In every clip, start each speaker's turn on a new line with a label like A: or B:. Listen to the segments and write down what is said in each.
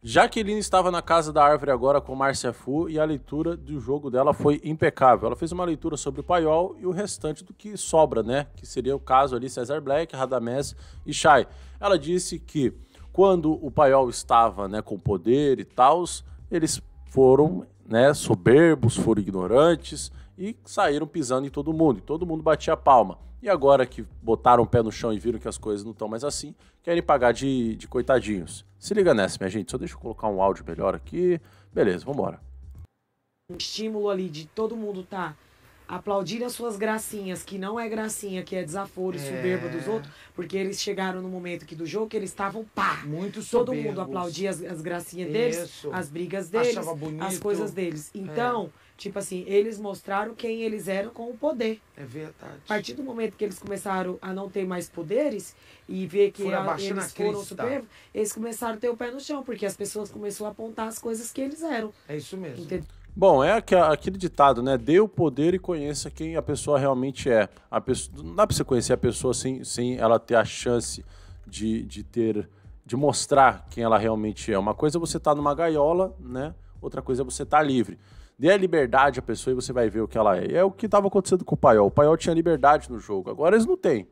A: Jaqueline estava na casa da árvore agora com Márcia Fu e a leitura do jogo dela foi impecável. Ela fez uma leitura sobre o paiol e o restante do que sobra, né? Que seria o caso ali Cesar Black, Radamés e Shai. Ela disse que quando o paiol estava né, com poder e tal, eles foram né, soberbos, foram ignorantes e saíram pisando em todo mundo, e todo mundo batia a palma. E agora que botaram o pé no chão e viram que as coisas não estão mais assim, querem pagar de, de coitadinhos. Se liga nessa, minha gente, só deixa eu colocar um áudio melhor aqui. Beleza, vambora.
B: Um estímulo ali de todo mundo tá aplaudir as suas gracinhas, que não é gracinha, que é desaforo e é. soberba dos outros, porque eles chegaram no momento que do jogo que eles estavam pá. Muito soberbos. Todo mundo aplaudia as, as gracinhas deles, as brigas deles, as coisas deles. É. Então, é. tipo assim, eles mostraram quem eles eram com o poder. É verdade. A partir do momento que eles começaram a não ter mais poderes e
A: ver que a, eles foram soberbos,
B: eles começaram a ter o pé no chão, porque as pessoas começaram a apontar as coisas que eles eram.
A: É isso mesmo. Entendeu? Bom, é aquele ditado, né? Dê o poder e conheça quem a pessoa realmente é. A pessoa, não dá para você conhecer a pessoa sem, sem ela ter a chance de, de ter de mostrar quem ela realmente é. Uma coisa é você estar tá numa gaiola, né? Outra coisa é você estar tá livre. Dê a liberdade à pessoa e você vai ver o que ela é. É o que estava acontecendo com o Paiol. O Paiol tinha liberdade no jogo, agora eles não têm.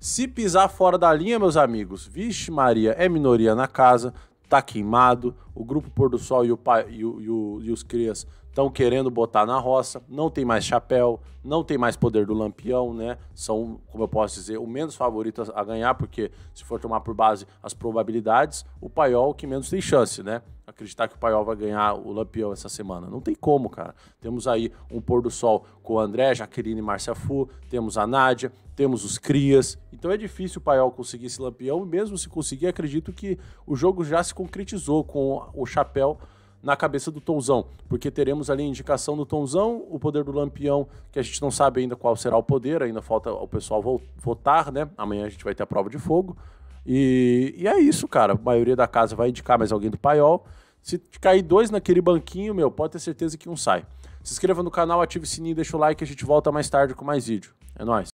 A: Se pisar fora da linha, meus amigos, vixe Maria, é minoria na casa, tá queimado, o grupo Pôr do Sol e, o, e, o, e os Crias estão querendo botar na roça, não tem mais chapéu, não tem mais poder do lampião, né? São, como eu posso dizer, o menos favorito a ganhar, porque se for tomar por base as probabilidades, o paiol que menos tem chance, né? Acreditar que o paiol vai ganhar o lampião essa semana. Não tem como, cara. Temos aí um pôr do sol com o André, Jaqueline e Márcia Fu, temos a Nádia, temos os Crias. Então é difícil o paiol conseguir esse lampião, mesmo se conseguir, acredito que o jogo já se concretizou com o chapéu na cabeça do Tonzão, porque teremos ali indicação do Tonzão, o poder do Lampião, que a gente não sabe ainda qual será o poder, ainda falta o pessoal votar, né? Amanhã a gente vai ter a prova de fogo. E, e é isso, cara. A maioria da casa vai indicar mais alguém do paiol. Se cair dois naquele banquinho, meu, pode ter certeza que um sai. Se inscreva no canal, ative o sininho, deixa o like, a gente volta mais tarde com mais vídeo. É nóis.